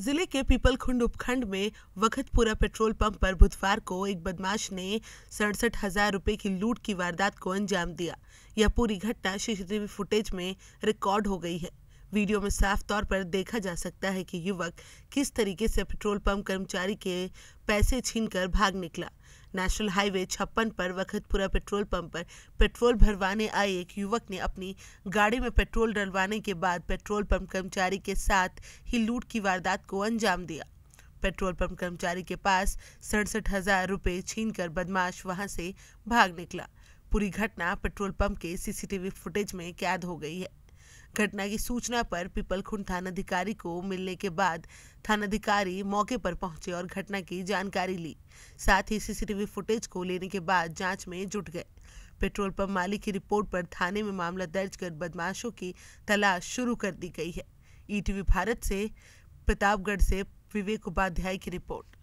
जिले के पीपलखुंड उपखंड में वखतपुरा पेट्रोल पंप पर बुधवार को एक बदमाश ने सड़सठ हजार रुपये की लूट की वारदात को अंजाम दिया यह पूरी घटना सीसीटीवी फुटेज में रिकॉर्ड हो गई है वीडियो में साफ तौर पर देखा जा सकता है कि युवक किस तरीके से पेट्रोल पंप कर्मचारी के पैसे छीनकर भाग निकला नेशनल हाईवे छप्पन पर वखतपुरा पेट्रोल पंप पर पेट्रोल भरवाने आए एक युवक ने अपनी गाड़ी में पेट्रोल डलवाने के बाद पेट्रोल पंप कर्मचारी के साथ ही लूट की वारदात को अंजाम दिया पेट्रोल पंप कर्मचारी के पास सड़सठ हजार रुपये छीन बदमाश वहां से भाग निकला पूरी घटना पेट्रोल पंप के सीसीटीवी फुटेज में कैद हो गई है घटना की सूचना पर पिपलखुंड थानाधिकारी को मिलने के बाद थानाधिकारी मौके पर पहुंचे और घटना की जानकारी ली साथ ही सीसीटीवी फुटेज को लेने के बाद जांच में जुट गए पेट्रोल पंप मालिक की रिपोर्ट पर थाने में मामला दर्ज कर बदमाशों की तलाश शुरू कर दी गई है ईटीवी भारत से प्रतापगढ़ से विवेक उपाध्याय की रिपोर्ट